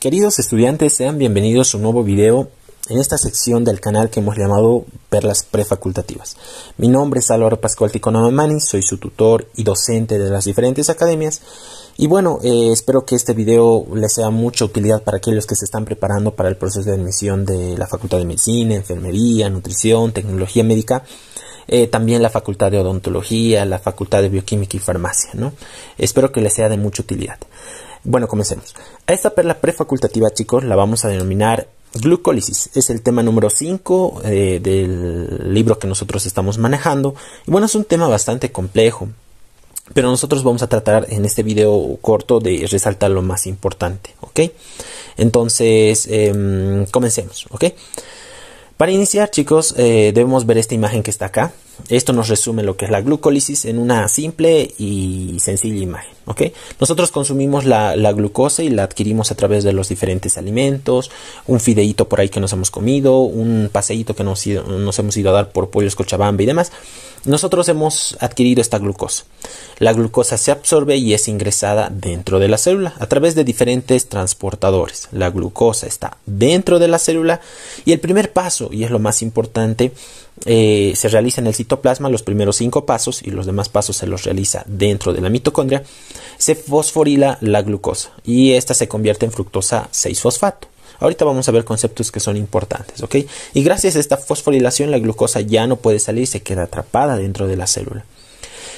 Queridos estudiantes, sean bienvenidos a un nuevo video en esta sección del canal que hemos llamado Perlas Prefacultativas. Mi nombre es Álvaro Pascual Manis, soy su tutor y docente de las diferentes academias. Y bueno, eh, espero que este video les sea mucha utilidad para aquellos que se están preparando para el proceso de admisión de la Facultad de Medicina, Enfermería, Nutrición, Tecnología Médica. Eh, también la Facultad de Odontología, la Facultad de Bioquímica y Farmacia. ¿no? Espero que les sea de mucha utilidad. Bueno, comencemos. A esta perla prefacultativa, chicos, la vamos a denominar glucólisis. Es el tema número 5 eh, del libro que nosotros estamos manejando. Y bueno, es un tema bastante complejo, pero nosotros vamos a tratar en este video corto de resaltar lo más importante, ¿ok? Entonces, em, comencemos, ¿ok? Para iniciar, chicos, eh, debemos ver esta imagen que está acá. Esto nos resume lo que es la glucólisis en una simple y sencilla imagen. Nosotros consumimos la, glucosa y la adquirimos a través de los diferentes alimentos, un fideíto por ahí que nos hemos comido, un paseíto que nos, nos hemos ido a dar por pollos cochabamba y demás. Nosotros hemos adquirido esta glucosa. La glucosa se absorbe y es ingresada dentro de la célula a través de diferentes transportadores. La glucosa está dentro de la célula y el primer paso, y es lo más importante, eh, se realiza en el citoplasma los primeros cinco pasos y los demás pasos se los realiza dentro de la mitocondria. Se fosforila la glucosa y esta se convierte en fructosa 6-fosfato. Ahorita vamos a ver conceptos que son importantes, Y gracias a esta fosforilación la glucosa ya no puede salir, se queda atrapada dentro de la célula.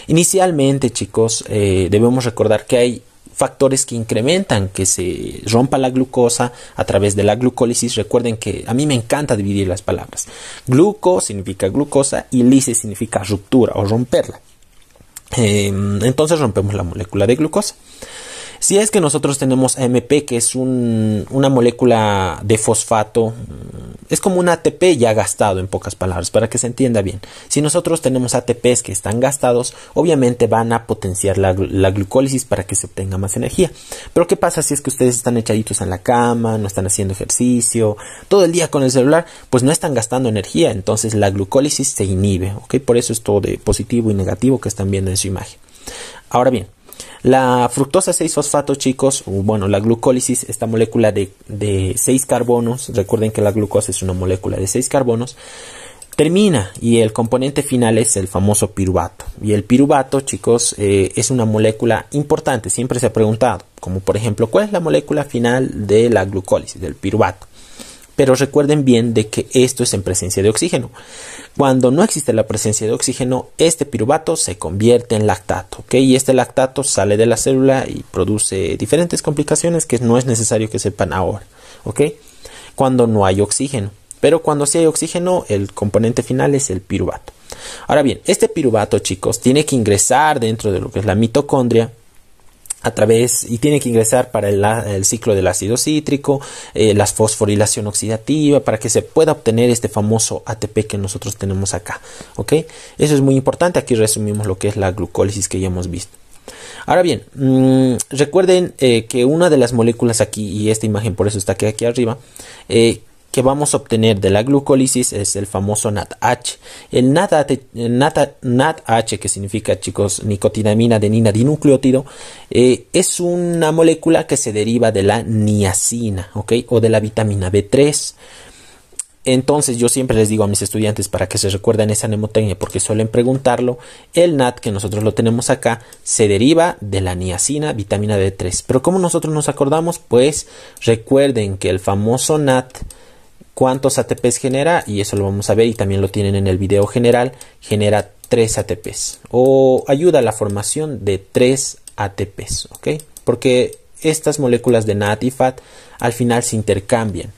Inicialmente, chicos, eh, debemos recordar que hay factores que incrementan que se rompa la glucosa a través de la glucólisis. Recuerden que a mí me encanta dividir las palabras. Gluco significa glucosa y lisis significa ruptura o romperla. Em, entonces rompemos la molécula de glucosa. Si es que nosotros tenemos AMP, que es una molécula de fosfato, mm, es como un ATP ya gastado en pocas palabras, para que se entienda bien. Si nosotros tenemos ATPs que están gastados, obviamente van a potenciar la, glucólisis para que se obtenga más energía. Pero ¿qué pasa si es que ustedes están echaditos en la cama, no están haciendo ejercicio, todo el día con el celular? Pues no están gastando energía, entonces la glucólisis se inhibe, ¿ok? Por eso es todo de positivo y negativo que están viendo en su imagen. Ahora bien, la fructosa 6-fosfato, chicos, bueno, la glucólisis, esta molécula de, de 6 carbonos, recuerden que la glucosa es una molécula de 6 carbonos, termina y el componente final es el famoso piruvato. Y el piruvato, chicos, eh, es una molécula importante, siempre se ha preguntado, como por ejemplo, ¿cuál es la molécula final de la glucólisis, del piruvato? Pero recuerden bien de que esto es en presencia de oxígeno. Cuando no existe la presencia de oxígeno, este piruvato se convierte en lactato, ¿ok? Y este lactato sale de la célula y produce diferentes complicaciones que no es necesario que sepan ahora, ¿ok? Cuando no hay oxígeno. Pero cuando sí hay oxígeno, el componente final es el piruvato. Ahora bien, este piruvato, chicos, tiene que ingresar dentro de lo que es la mitocondria a través y tiene que ingresar para el, ciclo del ácido cítrico, eh, la fosforilación oxidativa, para que se pueda obtener este famoso ATP que nosotros tenemos acá. ¿ok? Eso es muy importante. Aquí resumimos lo que es la glucólisis que ya hemos visto. Ahora bien, mm, recuerden eh, que una de las moléculas aquí, y esta imagen por eso está aquí, aquí arriba, eh, que vamos a obtener de la glucólisis es el famoso NADH. El NADH, NADH que significa, chicos, nicotinamina adenina dinucleótido, eh, es una molécula que se deriva de la niacina, ¿ok? O de la vitamina B3. Entonces yo siempre les digo a mis estudiantes para que se recuerden esa mnemotecnia porque suelen preguntarlo, el NAT que nosotros lo tenemos acá se deriva de la niacina, vitamina B3. Pero ¿cómo nosotros nos acordamos? Pues recuerden que el famoso NAT cuántos ATPs genera y eso lo vamos a ver y también lo tienen en el video general, genera 3 ATPs o ayuda a la formación de 3 ATPs, Porque estas moléculas de NAT y FAT al final se intercambian,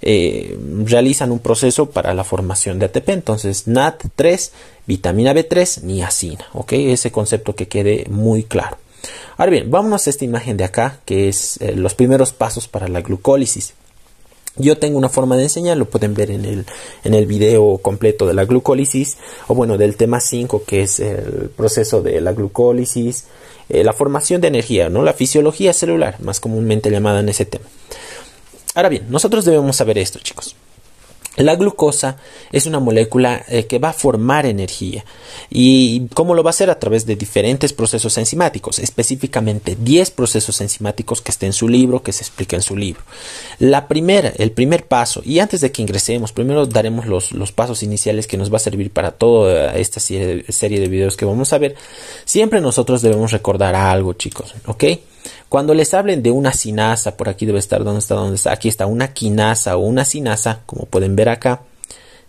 eh, realizan un proceso para la formación de ATP, entonces NAT 3, vitamina B3, niacina, ¿ok? Ese concepto que quede muy claro. Ahora bien, vámonos a esta imagen de acá, que es eh, los primeros pasos para la glucólisis. Yo tengo una forma de enseñar, lo pueden ver en el, en el video completo de la glucólisis, o bueno, del tema 5, que es el proceso de la glucólisis, eh, la formación de energía, ¿no? La fisiología celular, más comúnmente llamada en ese tema. Ahora bien, nosotros debemos saber esto, chicos. La glucosa es una molécula eh, que va a formar energía. ¿Y cómo lo va a hacer? A través de diferentes procesos enzimáticos, específicamente 10 procesos enzimáticos que estén en su libro, que se explica en su libro. La primera, el primer paso, y antes de que ingresemos, primero daremos los, pasos iniciales que nos va a servir para toda esta serie de, serie de videos que vamos a ver. Siempre nosotros debemos recordar algo, chicos, ¿ok? Cuando les hablen de una sinasa, por aquí debe estar, ¿dónde está? ¿Dónde está? Aquí está una quinasa o una sinasa, como pueden ver acá.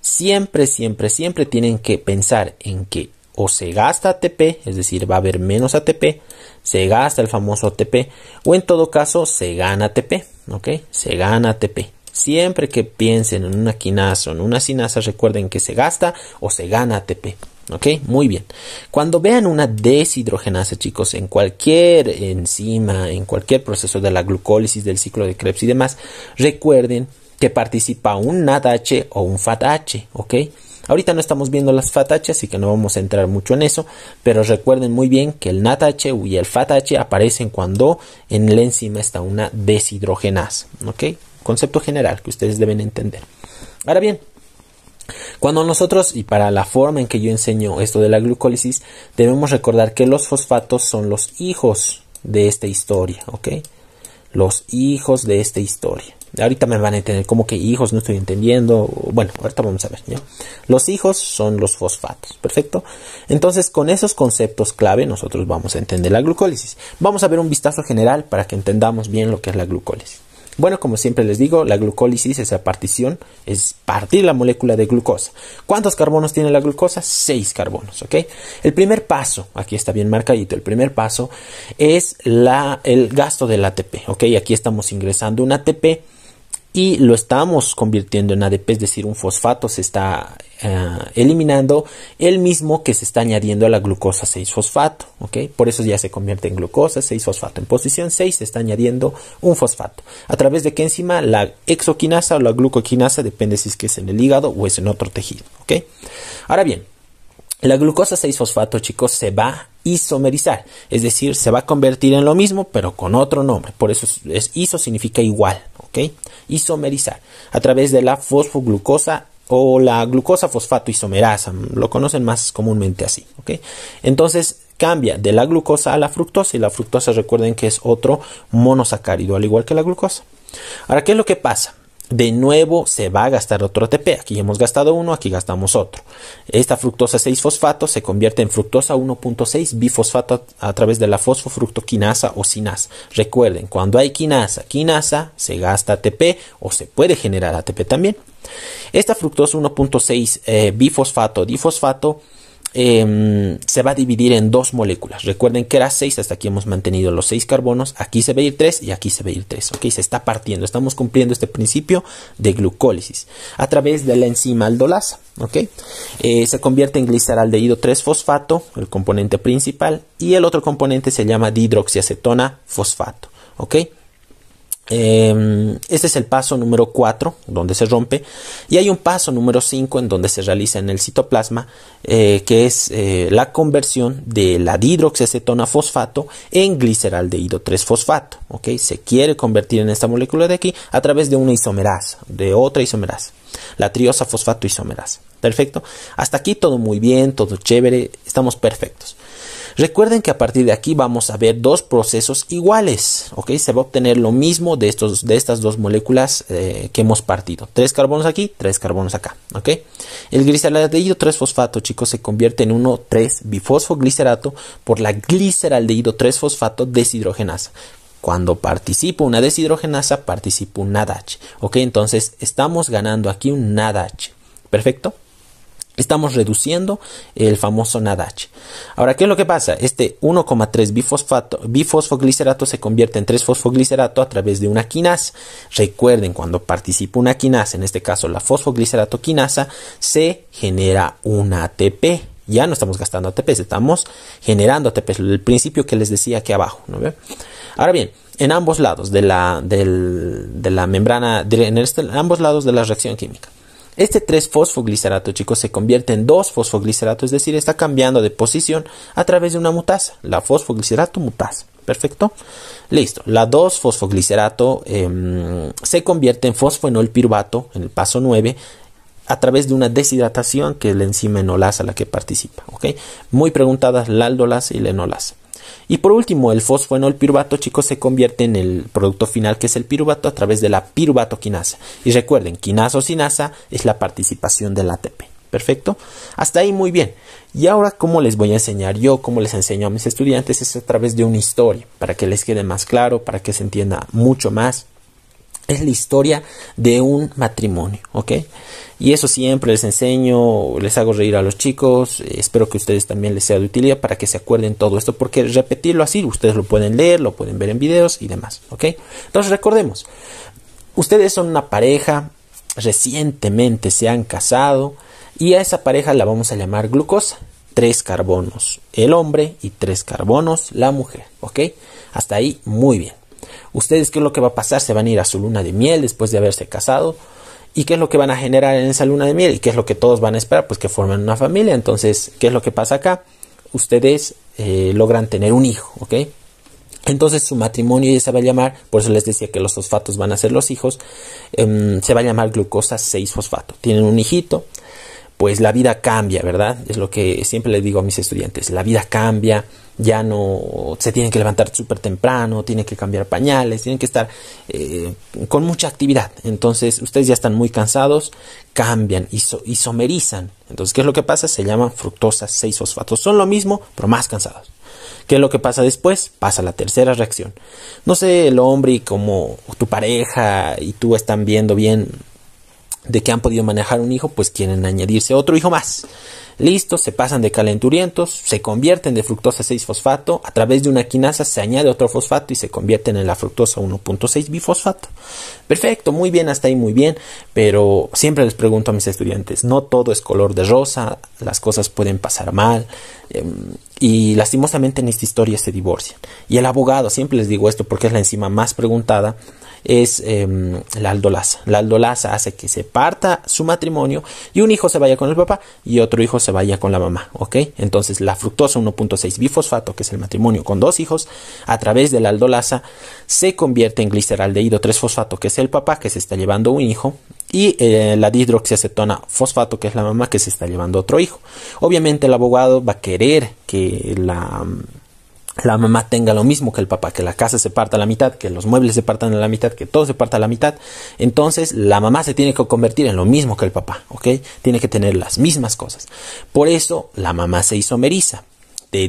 Siempre, siempre, siempre tienen que pensar en que o se gasta ATP, es decir, va a haber menos ATP, se gasta el famoso ATP, o en todo caso se gana ATP, ¿ok? Se gana ATP. Siempre que piensen en una quinasa o en una sinasa, recuerden que se gasta o se gana ATP. ¿Ok? Muy bien. Cuando vean una deshidrogenasa, chicos, en cualquier enzima, en cualquier proceso de la glucólisis, del ciclo de Krebs y demás, recuerden que participa un NADH o un FATH, ¿ok? Ahorita no estamos viendo las FATH, así que no vamos a entrar mucho en eso, pero recuerden muy bien que el NADH y el FATH aparecen cuando en la enzima está una deshidrogenasa, ¿ok? Concepto general que ustedes deben entender. Ahora bien, cuando nosotros, y para la forma en que yo enseño esto de la glucólisis, debemos recordar que los fosfatos son los hijos de esta historia, ¿ok? Los hijos de esta historia. Ahorita me van a entender como que hijos, no estoy entendiendo. Bueno, ahorita vamos a ver. Los hijos son los fosfatos, ¿perfecto? Entonces, con esos conceptos clave, nosotros vamos a entender la glucólisis. Vamos a ver un vistazo general para que entendamos bien lo que es la glucólisis. Bueno, como siempre les digo, la glucólisis, esa partición, es partir la molécula de glucosa. ¿Cuántos carbonos tiene la glucosa? Seis carbonos, ¿ok? El primer paso, aquí está bien marcadito, el primer paso es la, el gasto del ATP, ¿ok? Aquí estamos ingresando un ATP y lo estamos convirtiendo en ADP, es decir, un fosfato se está eh, eliminando, el mismo que se está añadiendo a la glucosa 6-fosfato, ¿ok? Por eso ya se convierte en glucosa 6-fosfato. En posición 6 se está añadiendo un fosfato. ¿A través de qué enzima? La exoquinasa o la glucoquinasa, depende si es que es en el hígado o es en otro tejido, ¿ok? Ahora bien, la glucosa 6-fosfato, chicos, se va a isomerizar, es decir, se va a convertir en lo mismo pero con otro nombre, por eso iso significa igual, Isomerizar a través de la fosfoglucosa o la glucosa fosfato isomerasa, lo conocen más comúnmente así, ¿ok? Entonces cambia de la glucosa a la fructosa y la fructosa recuerden que es otro monosacárido, al igual que la glucosa. Ahora, ¿qué es lo que pasa? de nuevo se va a gastar otro ATP. Aquí hemos gastado uno, aquí gastamos otro. Esta fructosa 6 fosfato se convierte en fructosa 1.6 bifosfato a, través de la fosfofructoquinasa o sinasa. Recuerden, cuando hay quinasa, quinasa se gasta ATP o se puede generar ATP también. Esta fructosa 1.6 eh, bifosfato difosfato Em, se va a dividir en dos moléculas. Recuerden que era 6, hasta aquí hemos mantenido los 6 carbonos, aquí se ve a ir 3 y aquí se ve a ir 3, ¿ok? Se está partiendo, estamos cumpliendo este principio de glucólisis a través de la enzima aldolasa, ¿ok? Eh, se convierte en gliceraldehído 3-fosfato, el componente principal, y el otro componente se llama dihidroxiacetona fosfato, ¿ok? Em, este es el paso número 4, donde se rompe, y hay un paso número 5 en donde se realiza en el citoplasma, eh, que es eh, la conversión de la dihidroxacetona fosfato en gliceraldehído 3-fosfato. ¿okay? Se quiere convertir en esta molécula de aquí a través de una isomerasa, de otra isomerasa, la triosa fosfato isomerasa. Perfecto, hasta aquí todo muy bien, todo chévere, estamos perfectos. Recuerden que a partir de aquí vamos a ver dos procesos iguales, ¿ok? Se va a obtener lo mismo de, estos, de estas dos moléculas eh, que hemos partido. Tres carbonos aquí, tres carbonos acá, ¿ok? El gliceraldehído 3-fosfato, chicos, se convierte en 1,3-bifosfoglicerato por la gliceraldehído 3-fosfato deshidrogenasa. Cuando participa una deshidrogenasa, participa un NADH, ¿ok? Entonces estamos ganando aquí un NADH, ¿perfecto? Estamos reduciendo el famoso NADH. Ahora, ¿qué es lo que pasa? Este 1,3 bifosfato, bifosfoglicerato se convierte en 3 fosfoglicerato a través de una quinasa. Recuerden, cuando participa una quinasa, en este caso la fosfoglicerato se genera un ATP. Ya no estamos gastando ATP, estamos generando ATP. El principio que les decía aquí abajo. ¿no Ahora bien, en ambos lados de la, de la membrana, en este, ambos lados de la reacción química. Este 3-fosfoglicerato, chicos, se convierte en 2-fosfoglicerato, es decir, está cambiando de posición a través de una mutasa, la fosfoglicerato mutasa. Perfecto. Listo. La 2-fosfoglicerato em, se convierte en fosfoenolpiruvato en el paso 9 a través de una deshidratación que es la enzima enolasa la que participa. Muy preguntadas la aldolasa y la enolasa. Y por último, el el piruvato, chicos, se convierte en el producto final que es el piruvato a través de la piruvatoquinasa. Y recuerden, quinasa o sinasa es la participación del ATP. Perfecto. Hasta ahí muy bien. Y ahora, ¿cómo les voy a enseñar yo? ¿Cómo les enseño a mis estudiantes? Es a través de una historia, para que les quede más claro, para que se entienda mucho más es la historia de un matrimonio, ¿ok? Y eso siempre les enseño, les hago reír a los chicos, eh, espero que a ustedes también les sea de utilidad para que se acuerden todo esto, porque repetirlo así, ustedes lo pueden leer, lo pueden ver en videos y demás, ¿ok? Entonces recordemos, ustedes son una pareja, recientemente se han casado y a esa pareja la vamos a llamar glucosa, tres carbonos el hombre y tres carbonos la mujer, ¿ok? Hasta ahí, muy bien ustedes qué es lo que va a pasar, se van a ir a su luna de miel después de haberse casado y qué es lo que van a generar en esa luna de miel y qué es lo que todos van a esperar, pues que formen una familia. Entonces, ¿qué es lo que pasa acá? Ustedes eh, logran tener un hijo, ¿ok? Entonces su matrimonio ya se va a llamar, por eso les decía que los fosfatos van a ser los hijos, em, se va a llamar glucosa 6-fosfato. Tienen un hijito, pues la vida cambia, ¿verdad? Es lo que siempre le digo a mis estudiantes, la vida cambia, ya no se tienen que levantar súper temprano, tienen que cambiar pañales, tienen que estar eh, con mucha actividad. Entonces, ustedes ya están muy cansados, cambian, y isomerizan. Entonces, ¿qué es lo que pasa? Se llaman fructosas seis fosfatos. Son lo mismo, pero más cansados. ¿Qué es lo que pasa después? Pasa la tercera reacción. No sé, el hombre y como tu pareja y tú están viendo bien de que han podido manejar un hijo, pues quieren añadirse otro hijo más. Listo, se pasan de calenturientos, se convierten de fructosa 6-fosfato, a través de una quinasa se añade otro fosfato y se convierten en la fructosa 1.6 bifosfato. Perfecto, muy bien, hasta ahí muy bien, pero siempre les pregunto a mis estudiantes, no todo es color de rosa, las cosas pueden pasar mal, em, y lastimosamente en esta historia se divorcian. Y el abogado, siempre les digo esto porque es la enzima más preguntada, es em, la aldolasa. La aldolasa hace que se parta su matrimonio y un hijo se vaya con el papá y otro hijo se vaya con la mamá, ¿ok? Entonces la fructosa 1.6 bifosfato, que es el matrimonio con dos hijos, a través de la aldolasa se convierte en gliceraldehído 3-fosfato, que es el papá que se está llevando un hijo, y eh, la dihidroxiacetona fosfato, que es la mamá que se está llevando otro hijo. Obviamente el abogado va a querer que la la mamá tenga lo mismo que el papá, que la casa se parta a la mitad, que los muebles se partan a la mitad, que todo se parta a la mitad, entonces la mamá se tiene que convertir en lo mismo que el papá, ¿ok? Tiene que tener las mismas cosas. Por eso la mamá se isomeriza. De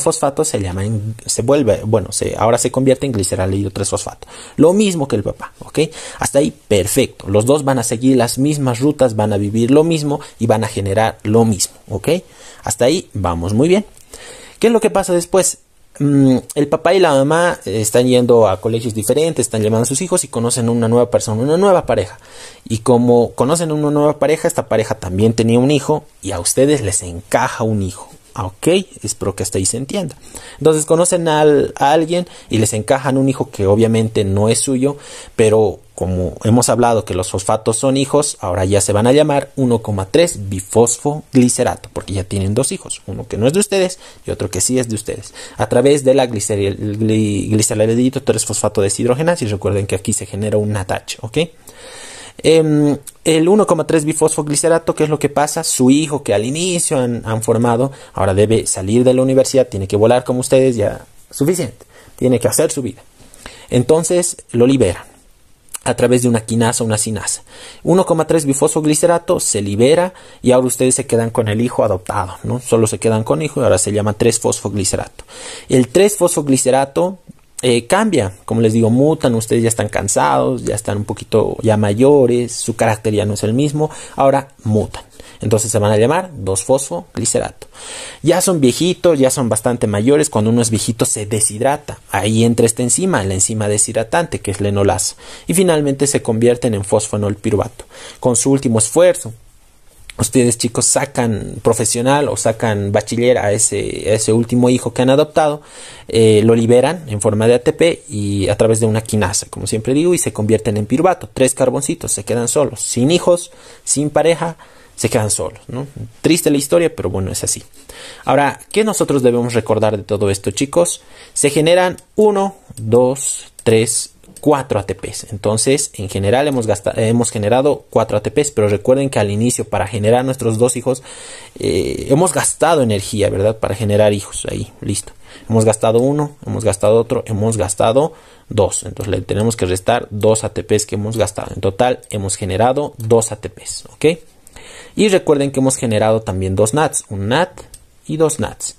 fosfato se llama, se vuelve, bueno, se, ahora se convierte en gliceral 3-fosfato. Lo mismo que el papá, ¿ok? Hasta ahí, perfecto. Los dos van a seguir las mismas rutas, van a vivir lo mismo y van a generar lo mismo, ¿ok? Hasta ahí, vamos muy bien. ¿Qué es lo que pasa después? Mm, el papá y la mamá están yendo a colegios diferentes, están llamando a sus hijos y conocen una nueva persona, una nueva pareja. Y como conocen una nueva pareja, esta pareja también tenía un hijo y a ustedes les encaja un hijo. Ah, ok, espero que hasta ahí se entienda. Entonces conocen a alguien y les encajan un hijo que obviamente no es suyo, pero como hemos hablado que los fosfatos son hijos, ahora ya se van a llamar 1,3 bifosfoglicerato, porque ya tienen dos hijos, uno que no es de ustedes y otro que sí es de ustedes, a través de la todo tres fosfato deshidrogenasa, y recuerden que aquí se genera un attach, ¿ok? Em, el 1,3 bifosfoglicerato, ¿qué es lo que pasa? Su hijo que al inicio han, han formado, ahora debe salir de la universidad, tiene que volar como ustedes, ya suficiente, tiene que hacer su vida. Entonces lo liberan a través de una quinasa o una sinasa. 1,3 bifosfoglicerato se libera y ahora ustedes se quedan con el hijo adoptado, ¿no? Solo se quedan con hijo y ahora se llama 3 fosfoglicerato. El 3 fosfoglicerato eh, cambia, como les digo, mutan, ustedes ya están cansados, ya están un poquito ya mayores, su carácter ya no es el mismo, ahora mutan. Entonces se van a llamar 2-fosfoglicerato. Ya son viejitos, ya son bastante mayores. Cuando uno es viejito se deshidrata. Ahí entra esta enzima, la enzima deshidratante, que es la Y finalmente se convierten en fosfonolpiruvato. Con su último esfuerzo, ustedes chicos sacan profesional o sacan bachiller a ese, ese último hijo que han adoptado, eh, lo liberan en forma de ATP y a través de una quinasa, como siempre digo, y se convierten en piruvato. Tres carboncitos, se quedan solos, sin hijos, sin pareja, se quedan solos. ¿no? Triste la historia, pero bueno, es así. Ahora, ¿qué nosotros debemos recordar de todo esto, chicos? Se generan uno dos tres 4 ATPs. Entonces, en general hemos, hemos generado 4 ATPs, pero recuerden que al inicio, para generar nuestros dos hijos, eh, hemos gastado energía, ¿verdad? Para generar hijos, ahí, listo. Hemos gastado uno, hemos gastado otro, hemos gastado dos. Entonces le tenemos que restar 2 ATPs que hemos gastado. En total, hemos generado 2 ATPs, ¿ok? Y recuerden que hemos generado también dos NATs, un NAT y dos NATs.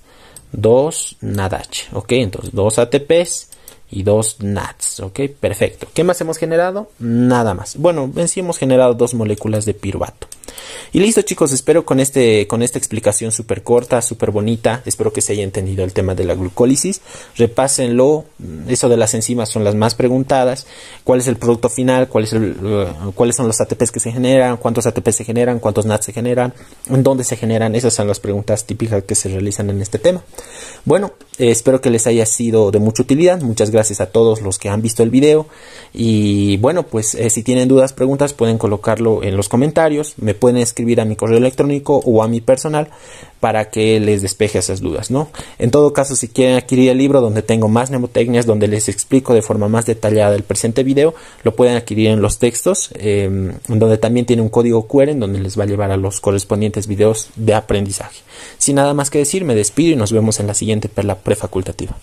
Dos NADH, ¿ok? Entonces, 2 ATPs y dos NADs. ¿Ok? Perfecto. ¿Qué más hemos generado? Nada más. Bueno, en sí hemos generado dos moléculas de piruvato. Y listo chicos, espero con, este, con esta explicación súper corta, súper bonita, espero que se haya entendido el tema de la glucólisis. Repásenlo, mm, eso de las enzimas son las más preguntadas, cuál es el producto final, uh, cuáles son los ATPs que se generan, cuántos ATPs se generan, cuántos NAT se generan, en dónde se generan, esas son las preguntas típicas que se realizan en este tema. Bueno, eh, espero que les haya sido de mucha utilidad, muchas gracias gracias a todos los que han visto el video. Y bueno, pues eh, si tienen dudas, preguntas, pueden colocarlo en los comentarios, me pueden escribir a mi correo electrónico o a mi personal para que les despeje esas dudas, ¿no? En todo caso, si quieren adquirir el libro donde tengo más mnemotecnias, donde les explico de forma más detallada el presente video, lo pueden adquirir en los textos, em, donde también tiene un código QR e en donde les va a llevar a los correspondientes videos de aprendizaje. Sin nada más que decir, me despido y nos vemos en la siguiente perla prefacultativa.